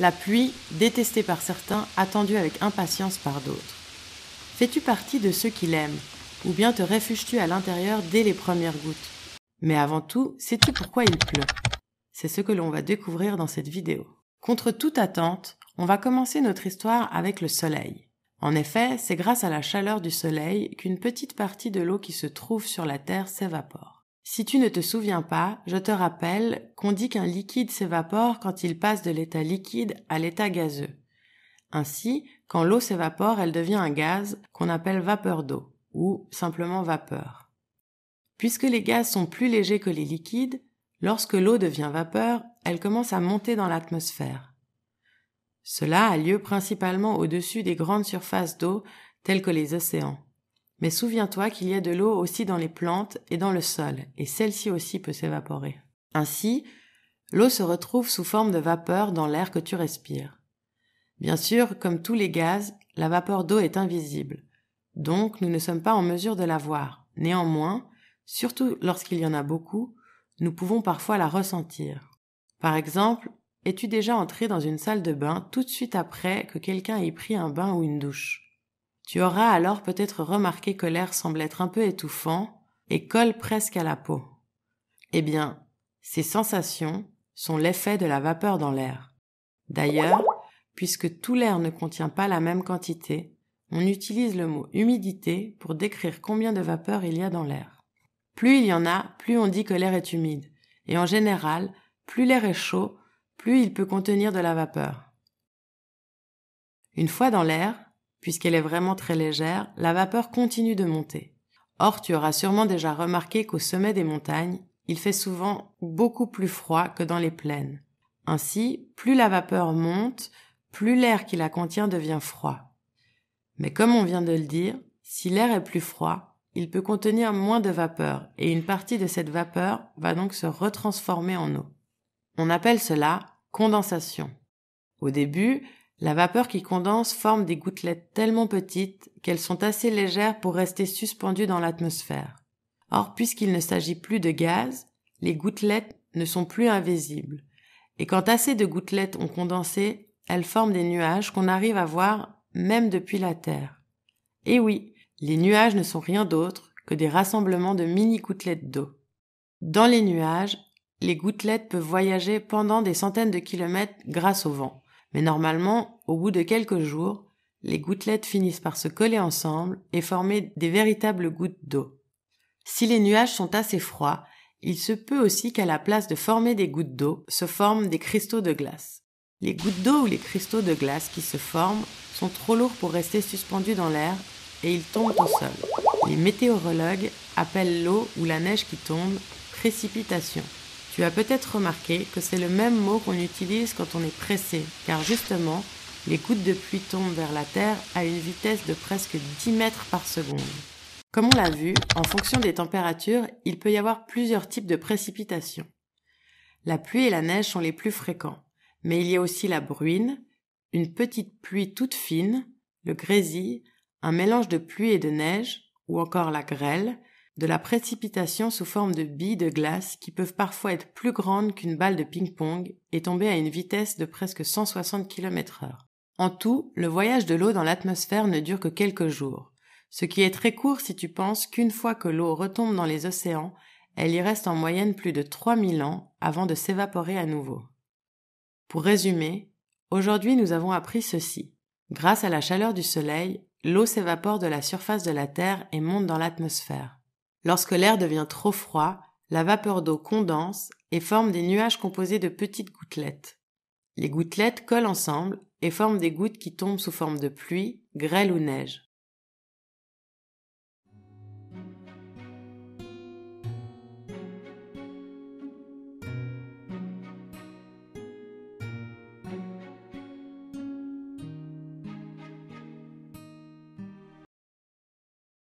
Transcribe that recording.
la pluie, détestée par certains, attendue avec impatience par d'autres. Fais-tu partie de ceux qui l'aiment, ou bien te réfuges tu à l'intérieur dès les premières gouttes Mais avant tout, sais-tu pourquoi il pleut C'est ce que l'on va découvrir dans cette vidéo. Contre toute attente, on va commencer notre histoire avec le soleil. En effet, c'est grâce à la chaleur du soleil qu'une petite partie de l'eau qui se trouve sur la Terre s'évapore. Si tu ne te souviens pas, je te rappelle qu'on dit qu'un liquide s'évapore quand il passe de l'état liquide à l'état gazeux. Ainsi, quand l'eau s'évapore, elle devient un gaz qu'on appelle vapeur d'eau, ou simplement vapeur. Puisque les gaz sont plus légers que les liquides, lorsque l'eau devient vapeur, elle commence à monter dans l'atmosphère. Cela a lieu principalement au-dessus des grandes surfaces d'eau telles que les océans. Mais souviens-toi qu'il y a de l'eau aussi dans les plantes et dans le sol, et celle-ci aussi peut s'évaporer. Ainsi, l'eau se retrouve sous forme de vapeur dans l'air que tu respires. Bien sûr, comme tous les gaz, la vapeur d'eau est invisible. Donc, nous ne sommes pas en mesure de la voir. Néanmoins, surtout lorsqu'il y en a beaucoup, nous pouvons parfois la ressentir. Par exemple, es-tu déjà entré dans une salle de bain tout de suite après que quelqu'un ait pris un bain ou une douche? Tu auras alors peut-être remarqué que l'air semble être un peu étouffant et colle presque à la peau. Eh bien, ces sensations sont l'effet de la vapeur dans l'air. D'ailleurs, puisque tout l'air ne contient pas la même quantité, on utilise le mot humidité pour décrire combien de vapeur il y a dans l'air. Plus il y en a, plus on dit que l'air est humide, et en général, plus l'air est chaud, plus il peut contenir de la vapeur. Une fois dans l'air, puisqu'elle est vraiment très légère, la vapeur continue de monter. Or, tu auras sûrement déjà remarqué qu'au sommet des montagnes, il fait souvent beaucoup plus froid que dans les plaines. Ainsi, plus la vapeur monte, plus l'air qui la contient devient froid. Mais comme on vient de le dire, si l'air est plus froid, il peut contenir moins de vapeur et une partie de cette vapeur va donc se retransformer en eau. On appelle cela condensation. Au début, la vapeur qui condense forme des gouttelettes tellement petites qu'elles sont assez légères pour rester suspendues dans l'atmosphère. Or, puisqu'il ne s'agit plus de gaz, les gouttelettes ne sont plus invisibles. Et quand assez de gouttelettes ont condensé, elles forment des nuages qu'on arrive à voir même depuis la Terre. Et oui, les nuages ne sont rien d'autre que des rassemblements de mini-gouttelettes d'eau. Dans les nuages, les gouttelettes peuvent voyager pendant des centaines de kilomètres grâce au vent. Mais normalement, au bout de quelques jours, les gouttelettes finissent par se coller ensemble et former des véritables gouttes d'eau. Si les nuages sont assez froids, il se peut aussi qu'à la place de former des gouttes d'eau, se forment des cristaux de glace. Les gouttes d'eau ou les cristaux de glace qui se forment sont trop lourds pour rester suspendus dans l'air et ils tombent au sol. Les météorologues appellent l'eau ou la neige qui tombe précipitation. Tu as peut-être remarqué que c'est le même mot qu'on utilise quand on est pressé, car justement, les gouttes de pluie tombent vers la Terre à une vitesse de presque 10 mètres par seconde. Comme on l'a vu, en fonction des températures, il peut y avoir plusieurs types de précipitations. La pluie et la neige sont les plus fréquents, mais il y a aussi la bruine, une petite pluie toute fine, le grésil, un mélange de pluie et de neige, ou encore la grêle, de la précipitation sous forme de billes de glace qui peuvent parfois être plus grandes qu'une balle de ping-pong et tomber à une vitesse de presque 160 km heure. En tout, le voyage de l'eau dans l'atmosphère ne dure que quelques jours, ce qui est très court si tu penses qu'une fois que l'eau retombe dans les océans, elle y reste en moyenne plus de 3000 ans avant de s'évaporer à nouveau. Pour résumer, aujourd'hui nous avons appris ceci. Grâce à la chaleur du soleil, l'eau s'évapore de la surface de la Terre et monte dans l'atmosphère. Lorsque l'air devient trop froid, la vapeur d'eau condense et forme des nuages composés de petites gouttelettes. Les gouttelettes collent ensemble et forment des gouttes qui tombent sous forme de pluie, grêle ou neige.